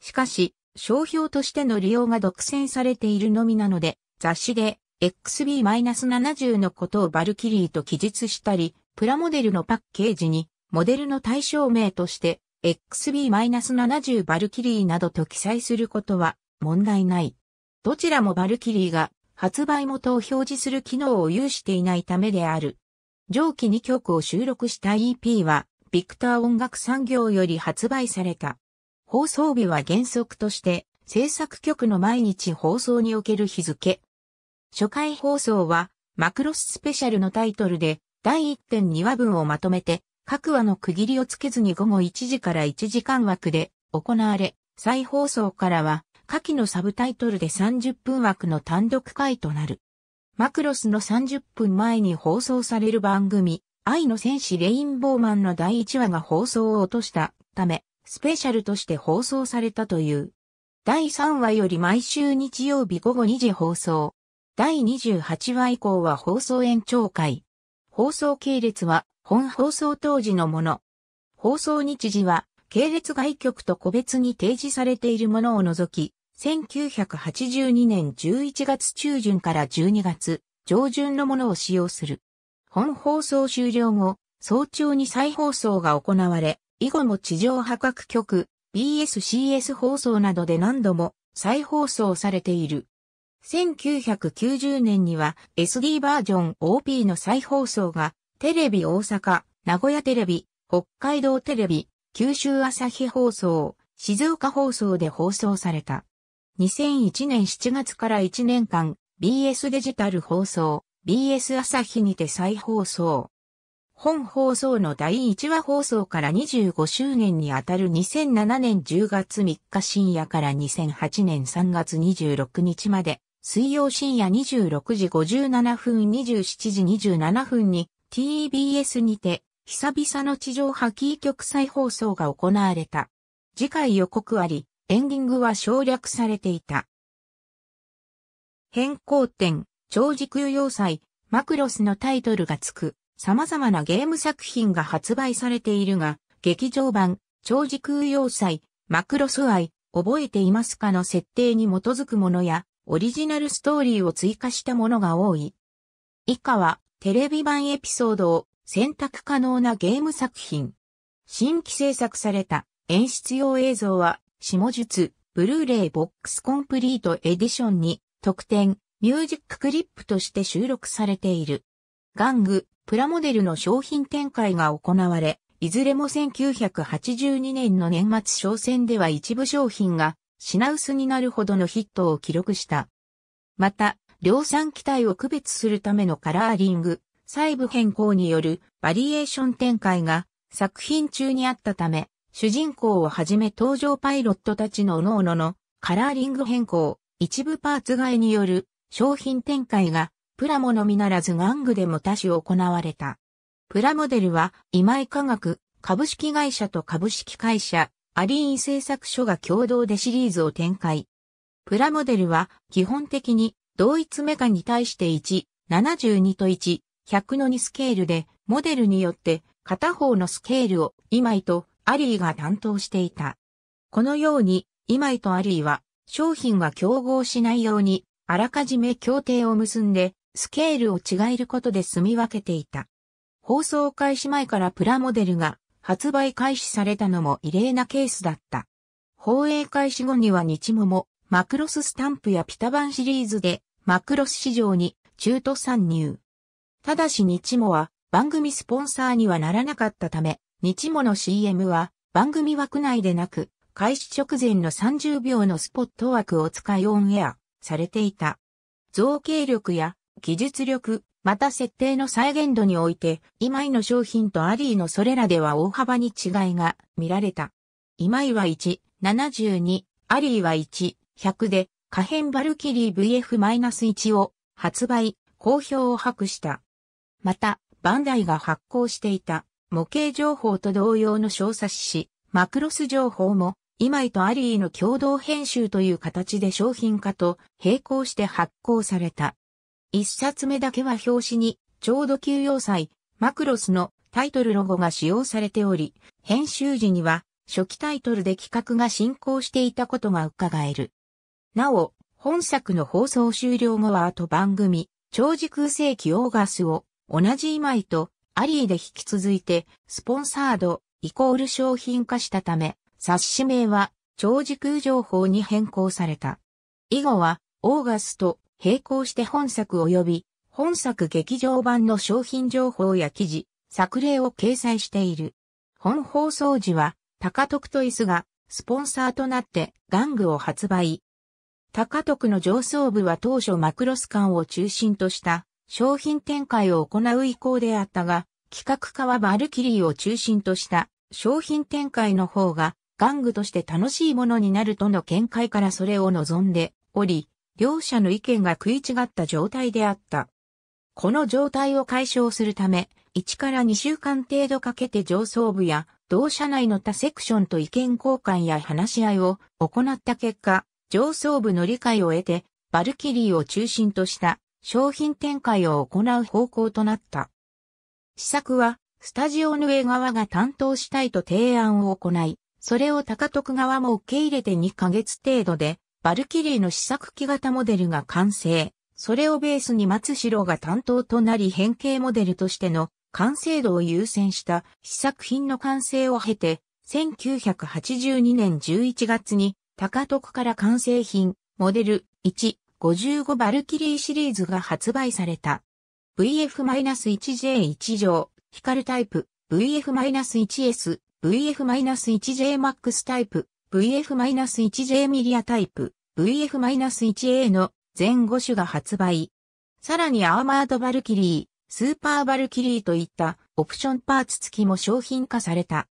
しかし、商標としての利用が独占されているのみなので、雑誌で XB-70 のことをバルキリーと記述したり、プラモデルのパッケージに、モデルの対象名として、XB-70 バルキリーなどと記載することは問題ない。どちらもバルキリーが発売元を表示する機能を有していないためである。上記2曲を収録した EP は、ビクター音楽産業より発売された。放送日は原則として、制作曲の毎日放送における日付。初回放送は、マクロススペシャルのタイトルで、第1.2話分をまとめて、各話の区切りをつけずに午後1時から1時間枠で行われ、再放送からは、下記のサブタイトルで30分枠の単独回となる。マクロスの30分前に放送される番組、愛の戦士レインボーマンの第1話が放送を落としたため、スペシャルとして放送されたという。第3話より毎週日曜日午後2時放送。第28話以降は放送延長会。放送系列は本放送当時のもの。放送日時は系列外局と個別に提示されているものを除き、1982年11月中旬から12月上旬のものを使用する。本放送終了後、早朝に再放送が行われ、以後も地上破格局、BSCS 放送などで何度も再放送されている。1990年には SD バージョン OP の再放送がテレビ大阪、名古屋テレビ、北海道テレビ、九州朝日放送、静岡放送で放送された。2001年7月から1年間、BS デジタル放送、BS 朝日にて再放送。本放送の第1話放送から25周年にあたる2007年10月3日深夜から2008年3月26日まで、水曜深夜26時57分27時27分に TBS にて久々の地上波キー局再放送が行われた。次回予告あり、エンディングは省略されていた。変更点、超時空要塞、マクロスのタイトルがつく、様々なゲーム作品が発売されているが、劇場版、超時空要塞、マクロス愛、覚えていますかの設定に基づくものや、オリジナルストーリーを追加したものが多い。以下は、テレビ版エピソードを選択可能なゲーム作品。新規制作された演出用映像は下述、ブルーレイボックスコンプリートエディションに、特典、ミュージッククリップとして収録されている。玩具、プラモデルの商品展開が行われ、いずれも1982年の年末商戦では一部商品が品薄になるほどのヒットを記録した。また、量産機体を区別するためのカラーリング、細部変更によるバリエーション展開が作品中にあったため、主人公をはじめ登場パイロットたちの各々のカラーリング変更、一部パーツ替えによる商品展開がプラモのみならず玩具でも多種行われた。プラモデルは今井科学株式会社と株式会社アリーン製作所が共同でシリーズを展開。プラモデルは基本的に同一メカに対して1、72と1、100の2スケールでモデルによって片方のスケールを今井とアリーが担当していた。このように、今井とアリーは、商品が競合しないように、あらかじめ協定を結んで、スケールを違えることで住み分けていた。放送開始前からプラモデルが発売開始されたのも異例なケースだった。放映開始後には日もも、マクロススタンプやピタ版シリーズで、マクロス市場に中途参入。ただし日もは番組スポンサーにはならなかったため、日もの CM は番組枠内でなく、開始直前の30秒のスポット枠を使いオンエアされていた。造形力や技術力、また設定の再現度において、今井の商品とアリーのそれらでは大幅に違いが見られた。今井は1、72、アリーは1、100で、可変バルキリー VF-1 を発売、好評を博した。また、バンダイが発行していた模型情報と同様の小冊子、マクロス情報も、今井とアリーの共同編集という形で商品化と並行して発行された。一冊目だけは表紙に、ちょうど休養祭、マクロスのタイトルロゴが使用されており、編集時には初期タイトルで企画が進行していたことが伺える。なお、本作の放送終了後は後番組、長時空世紀オーガスを同じ今井とアリーで引き続いて、スポンサード、イコール商品化したため、冊子名は、超時空情報に変更された。以後は、オーガスと並行して本作及び、本作劇場版の商品情報や記事、作例を掲載している。本放送時は、高徳と椅子が、スポンサーとなって、玩具を発売。高徳の上層部は当初マクロス館を中心とした商品展開を行う意向であったが、企画家はバルキリーを中心とした商品展開の方が玩具として楽しいものになるとの見解からそれを望んでおり、両者の意見が食い違った状態であった。この状態を解消するため、1から2週間程度かけて上層部や同社内の他セクションと意見交換や話し合いを行った結果、上層部の理解を得て、バルキリーを中心とした商品展開を行う方向となった。試作は、スタジオの上側が担当したいと提案を行い、それを高徳側も受け入れて2ヶ月程度で、バルキリーの試作機型モデルが完成。それをベースに松代が担当となり変形モデルとしての完成度を優先した試作品の完成を経て、1982年11月に高徳から完成品、モデル1、55バルキリーシリーズが発売された。VF-1J1 乗、ヒカルタイプ、VF-1S、VF-1J マックスタイプ、VF-1J ミリアタイプ、VF-1A の全5種が発売。さらにアーマードバルキリー、スーパーバルキリーといったオプションパーツ付きも商品化された。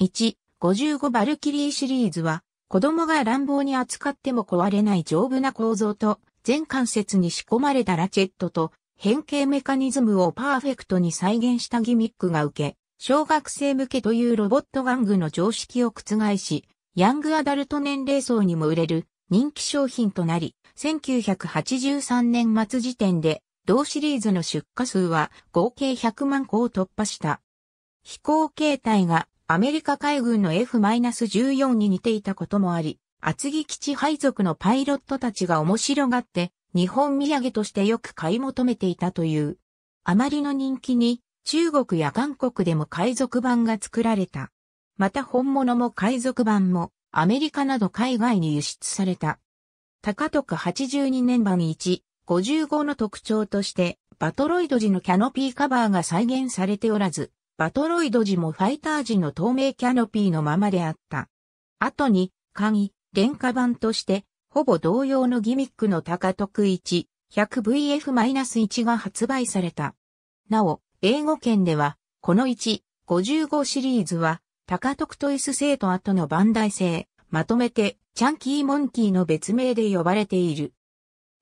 1、55バルキリーシリーズは子供が乱暴に扱っても壊れない丈夫な構造と、全関節に仕込まれたラチェットと、変形メカニズムをパーフェクトに再現したギミックが受け、小学生向けというロボット玩具の常識を覆し、ヤングアダルト年齢層にも売れる人気商品となり、1983年末時点で同シリーズの出荷数は合計100万個を突破した。飛行形態がアメリカ海軍の F-14 に似ていたこともあり、厚木基地配属のパイロットたちが面白がって、日本土産としてよく買い求めていたという。あまりの人気に、中国や韓国でも海賊版が作られた。また本物も海賊版も、アメリカなど海外に輸出された。高徳82年版1、55の特徴として、バトロイド時のキャノピーカバーが再現されておらず、バトロイド時もファイター時の透明キャノピーのままであった。後に、鍵、廉価版として、ほぼ同様のギミックの高徳 1-100VF-1 が発売された。なお、英語圏では、この1、55シリーズは、高徳トイス製と後のバンダイ製、まとめて、チャンキーモンキーの別名で呼ばれている。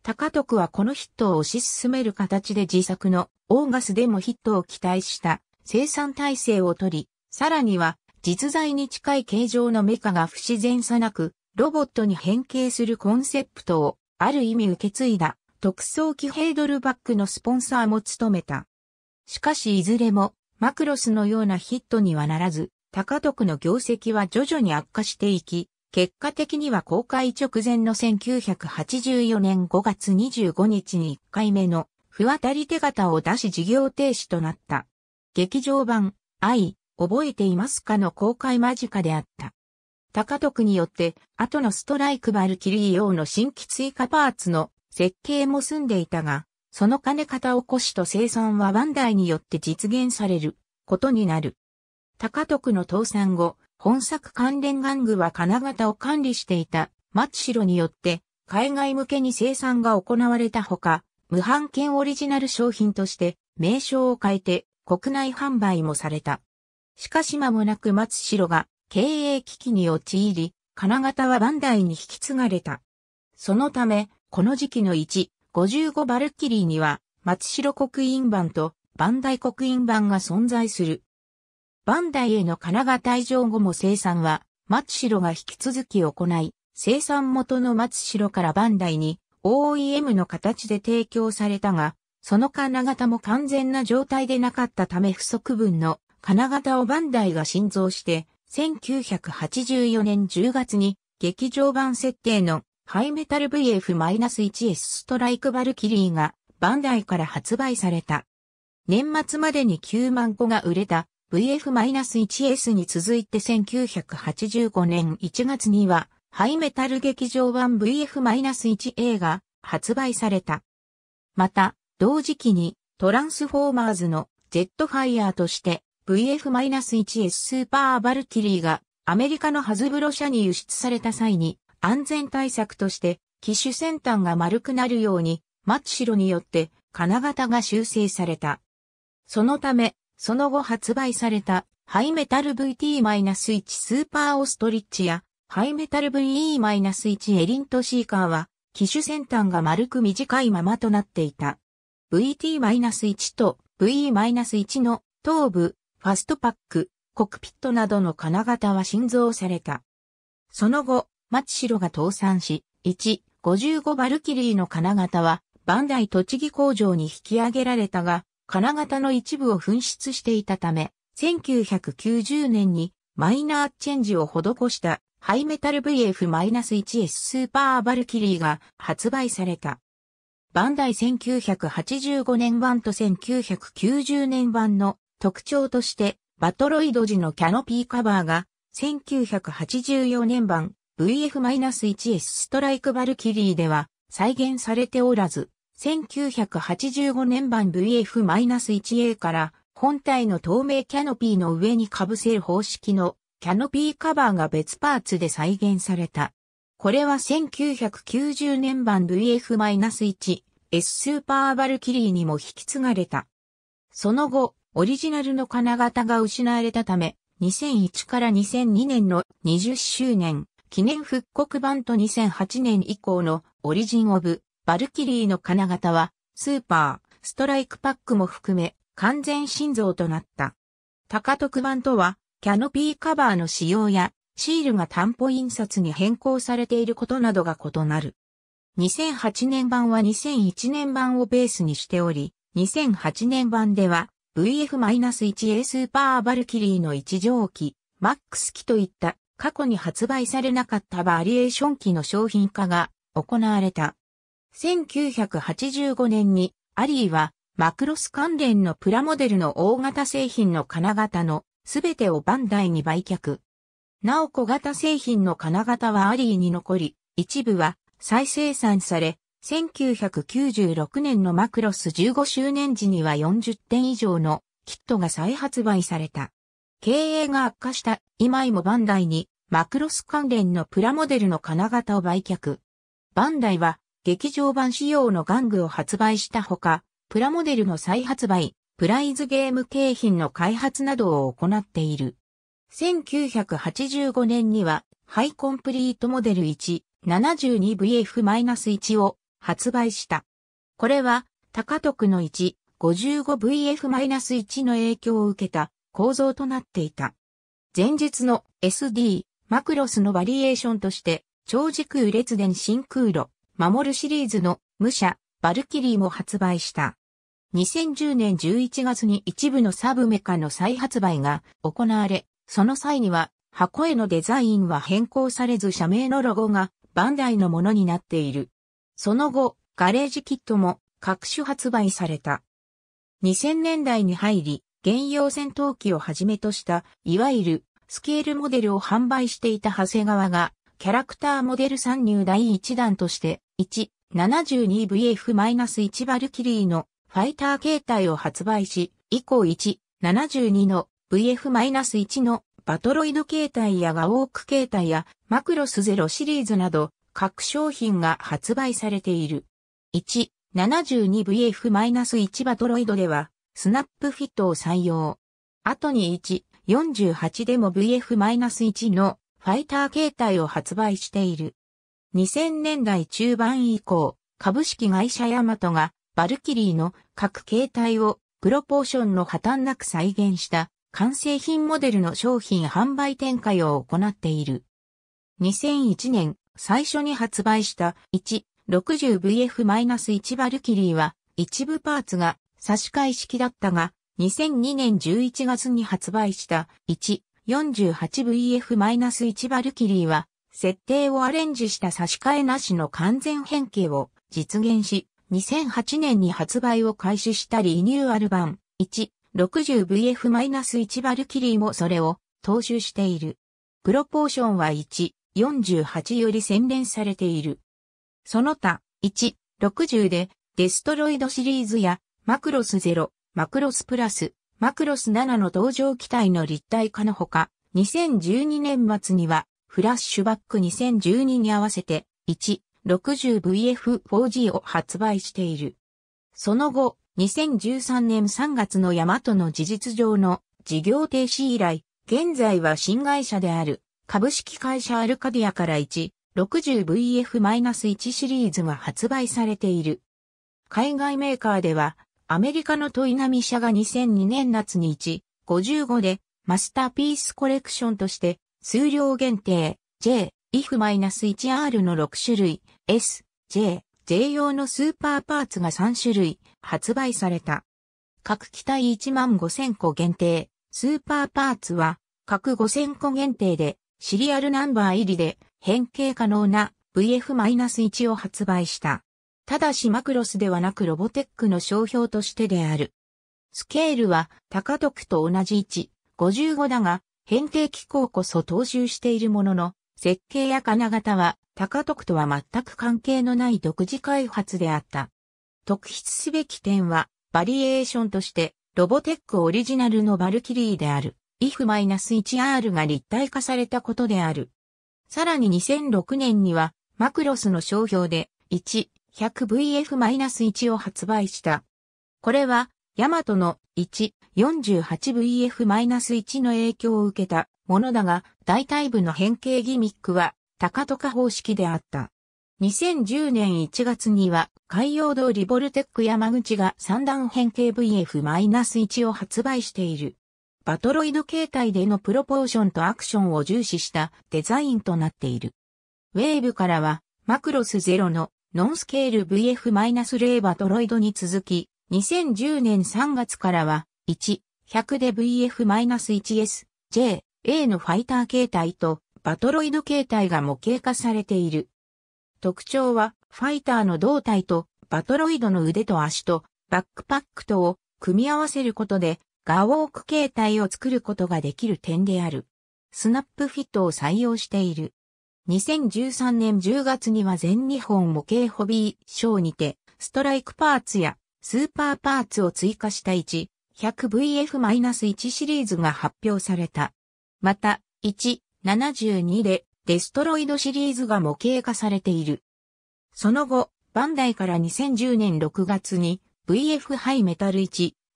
高徳はこのヒットを推し進める形で自作のオーガスでもヒットを期待した。生産体制をとり、さらには実在に近い形状のメカが不自然さなく、ロボットに変形するコンセプトを、ある意味受け継いだ、特装機ヘイドルバックのスポンサーも務めた。しかしいずれも、マクロスのようなヒットにはならず、高徳の業績は徐々に悪化していき、結果的には公開直前の1984年5月25日に1回目の不渡り手形を出し事業停止となった。劇場版、愛、覚えていますかの公開間近であった。高徳によって、後のストライクバルキリー用の新規追加パーツの設計も済んでいたが、その金型起こしと生産はバンダイによって実現されることになる。高徳の倒産後、本作関連玩具は金型を管理していた松代によって海外向けに生産が行われたほか、無版権オリジナル商品として名称を変えて国内販売もされた。しかし間もなく松代が経営危機に陥り、金型はバンダイに引き継がれた。そのため、この時期の1、55バルキリーには、松代刻印版とバンダイ刻印版が存在する。バンダイへの金型以上後も生産は、松代が引き続き行い、生産元の松代からバンダイに OEM の形で提供されたが、その金型も完全な状態でなかったため不足分の金型をバンダイが新造して、1984年10月に劇場版設定のハイメタル VF-1S ストライクバルキリーがバンダイから発売された。年末までに9万個が売れた VF-1S に続いて1985年1月にはハイメタル劇場版 VF-1A が発売された。また、同時期にトランスフォーマーズのジェットファイヤーとして VF-1S スーパーバルキリーがアメリカのハズブロ社に輸出された際に安全対策として機種先端が丸くなるようにマッチシロによって金型が修正された。そのため、その後発売されたハイメタル VT-1 スーパーオストリッチやハイメタル VE-1 エリントシーカーは機種先端が丸く短いままとなっていた。VT-1 と VE-1 の頭部、ファストパック、コクピットなどの金型は新造された。その後、松代が倒産し、1、55バルキリーの金型は、バンダイ栃木工場に引き上げられたが、金型の一部を紛失していたため、1990年にマイナーチェンジを施したハイメタル VF-1S スーパーバルキリーが発売された。バンダイ1985年版と1990年版の特徴としてバトロイド時のキャノピーカバーが1984年版 VF-1S ストライクバルキリーでは再現されておらず、1985年版 VF-1A から本体の透明キャノピーの上に被せる方式のキャノピーカバーが別パーツで再現された。これは1990年版 VF-1S スーパーバルキリーにも引き継がれた。その後、オリジナルの金型が失われたため、2001から2002年の20周年記念復刻版と2008年以降のオリジンオブバルキリーの金型はスーパーストライクパックも含め完全新造となった。高特版とはキャノピーカバーの仕様やシールが担保印刷に変更されていることなどが異なる。2008年版は2001年版をベースにしており、2008年版では VF-1A スーパーバルキリーの一乗機、マックス機といった過去に発売されなかったバリエーション機の商品化が行われた。1985年にアリーはマクロス関連のプラモデルの大型製品の金型のすべてをバンダイに売却。なお小型製品の金型はアリーに残り、一部は再生産され、1996年のマクロス15周年時には40点以上のキットが再発売された。経営が悪化した今井もバンダイにマクロス関連のプラモデルの金型を売却。バンダイは劇場版仕様の玩具を発売したほか、プラモデルの再発売、プライズゲーム景品の開発などを行っている。1985年には、ハイコンプリートモデル 172VF-1 を発売した。これは、高徳の 155VF-1 の影響を受けた構造となっていた。前日の SD、マクロスのバリエーションとして、長軸列電真空路、守るシリーズの武者、バルキリーも発売した。2010年11月に一部のサブメカの再発売が行われ、その際には、箱へのデザインは変更されず社名のロゴがバンダイのものになっている。その後、ガレージキットも各種発売された。2000年代に入り、原用戦闘機をはじめとした、いわゆるスケールモデルを販売していた長谷川が、キャラクターモデル参入第1弾として、172VF-1 バルキリーのファイター形態を発売し、以降172の VF-1 のバトロイド形態やガオーク形態やマクロスゼロシリーズなど各商品が発売されている。1、72VF-1 バトロイドではスナップフィットを採用。後に1、48でも VF-1 のファイター形態を発売している。2000年代中盤以降、株式会社ヤマトがバルキリーの各形態をプロポーションの破綻なく再現した完成品モデルの商品販売展開を行っている。2001年、最初に発売した 160VF-1 バルキリーは一部パーツが差し替え式だったが、2002年11月に発売した 148VF-1 バルキリーは設定をアレンジした差し替えなしの完全変形を実現し、2008年に発売を開始したリニューアル版 60VF-1 バルキリーもそれを踏襲している。プロポーションは1、48より洗練されている。その他、1、60で、デストロイドシリーズや、マクロス0、マクロスプラス、マクロス7の同乗機体の立体化のほか、2012年末には、フラッシュバック2012に合わせて、1、60VF4G を発売している。その後、2013年3月のヤマトの事実上の事業停止以来、現在は新会社である株式会社アルカディアから 160VF-1 シリーズが発売されている。海外メーカーではアメリカのトイナミ社が2002年夏に155でマスターピースコレクションとして数量限定 J、IF-1R の6種類 S、J、J 用のスーパーパーツが3種類発売された。各機体1万5000個限定、スーパーパーツは各5000個限定でシリアルナンバー入りで変形可能な VF-1 を発売した。ただしマクロスではなくロボテックの商標としてである。スケールは高徳と同じ位置、55だが、変形機構こそ踏襲しているものの、設計や金型は高徳とは全く関係のない独自開発であった。特筆すべき点は、バリエーションとして、ロボテックオリジナルのバルキリーである、IF-1R が立体化されたことである。さらに2006年には、マクロスの商標で、1-100VF-1 を発売した。これは、ヤマトの 1-48VF-1 の影響を受けたものだが、大体部の変形ギミックは、高とか方式であった。2010年1月には海洋堂リボルテック山口が三段変形 VF-1 を発売している。バトロイド形態でのプロポーションとアクションを重視したデザインとなっている。ウェーブからはマクロス0のノンスケール VF-0 バトロイドに続き、2010年3月からは1、100で VF-1S、J、A のファイター形態とバトロイド形態が模型化されている。特徴は、ファイターの胴体と、バトロイドの腕と足と、バックパックとを組み合わせることで、ガウォーク形態を作ることができる点である。スナップフィットを採用している。2013年10月には全日本模型ホビーショーにて、ストライクパーツやスーパーパーツを追加した 1,100VF-1 シリーズが発表された。また、1,72でデストロイドシリーズが模型化されている。その後、バンダイから2010年6月に VF ハイメタル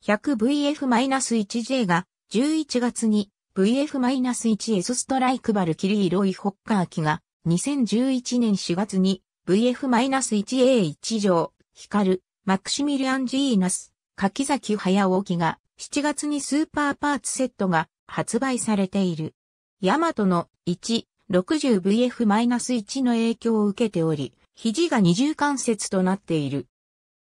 1100VF-1J が11月に VF-1S ストライクバルキリーロイホッカー機が2011年4月に VF-1A1 条ヒカルマクシミリアン・ジーナス柿崎早大機が7月にスーパーパーツセットが発売されている。ヤマトの1 60VF-1 の影響を受けており、肘が二重関節となっている。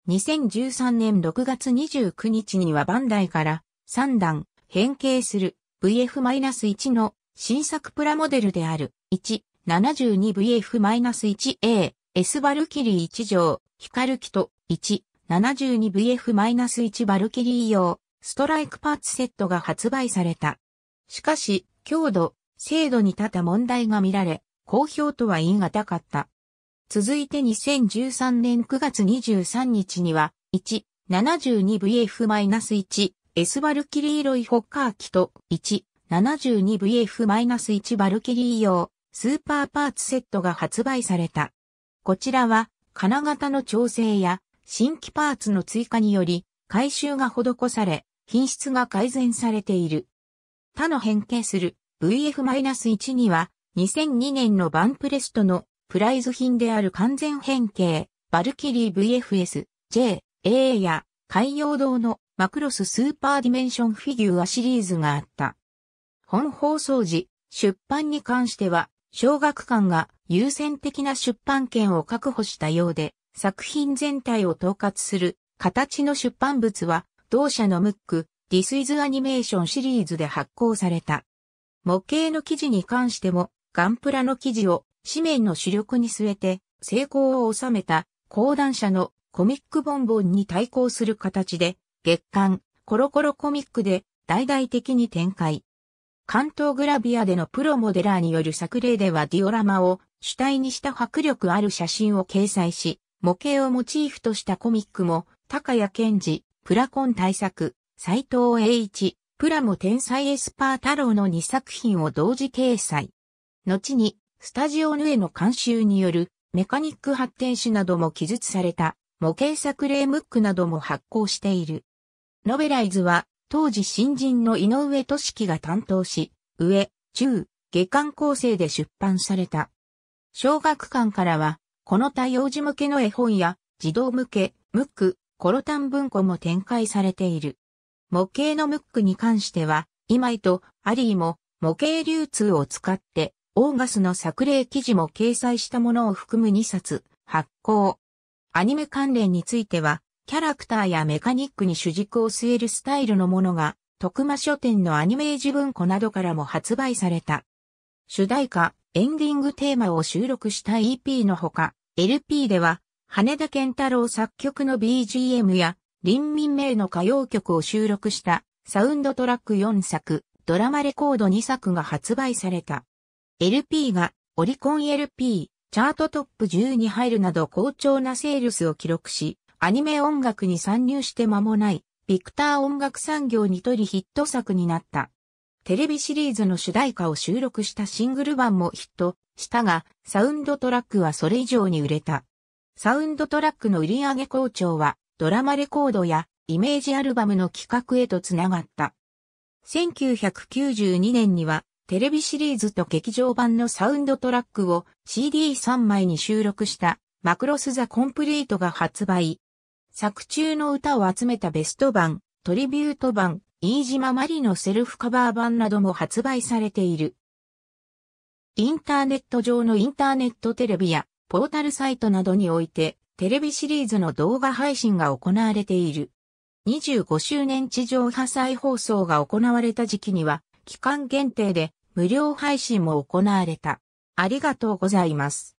2013年6月29日にはバンダイから3段変形する VF-1 の新作プラモデルである 172VF-1A S バルキリー1乗光機と 172VF-1 バルキリー用ストライクパーツセットが発売された。しかし強度制度に多々問題が見られ、公表とは言い難かった。続いて2013年9月23日には、1、72VF-1、S バルキリーロイ・ホッカー機と、1、72VF-1 バルキリー用、スーパーパーツセットが発売された。こちらは、金型の調整や、新規パーツの追加により、回収が施され、品質が改善されている。他の変形する VF-1 には2002年のバンプレストのプライズ品である完全変形、バルキリー VFS、J、A や海洋堂のマクロススーパーディメンションフィギュアシリーズがあった。本放送時、出版に関しては、小学館が優先的な出版権を確保したようで、作品全体を統括する形の出版物は、同社のムック、This is Animation シリーズで発行された。模型の記事に関しても、ガンプラの記事を紙面の主力に据えて成功を収めた講談社のコミックボンボンに対抗する形で月刊コロコロコミックで大々的に展開。関東グラビアでのプロモデラーによる作例ではディオラマを主体にした迫力ある写真を掲載し、模型をモチーフとしたコミックも、高谷健二、プラコン大作、斎藤栄一、プラモ天才エスパー太郎の2作品を同時掲載。後に、スタジオヌエの監修による、メカニック発展史なども記述された、模型作例ムックなども発行している。ノベライズは、当時新人の井上俊樹が担当し、上、中、下巻構成で出版された。小学館からは、この多幼児向けの絵本や、児童向け、ムック、コロタン文庫も展開されている。模型のムックに関しては、今井とアリーも模型流通を使って、オーガスの作例記事も掲載したものを含む2冊、発行。アニメ関連については、キャラクターやメカニックに主軸を据えるスタイルのものが、徳間書店のアニメージ文庫などからも発売された。主題歌、エンディングテーマを収録した EP のほか、LP では、羽田健太郎作曲の BGM や、林民名の歌謡曲を収録したサウンドトラック4作、ドラマレコード2作が発売された。LP がオリコン LP、チャートトップ10に入るなど好調なセールスを記録し、アニメ音楽に参入して間もない、ビクター音楽産業にとりヒット作になった。テレビシリーズの主題歌を収録したシングル版もヒットしたが、サウンドトラックはそれ以上に売れた。サウンドトラックの売上好調は、ドラマレコードやイメージアルバムの企画へとつながった。1992年にはテレビシリーズと劇場版のサウンドトラックを CD3 枚に収録したマクロス・ザ・コンプリートが発売。作中の歌を集めたベスト版、トリビュート版、飯島マリのセルフカバー版なども発売されている。インターネット上のインターネットテレビやポータルサイトなどにおいてテレビシリーズの動画配信が行われている。25周年地上波再放送が行われた時期には、期間限定で無料配信も行われた。ありがとうございます。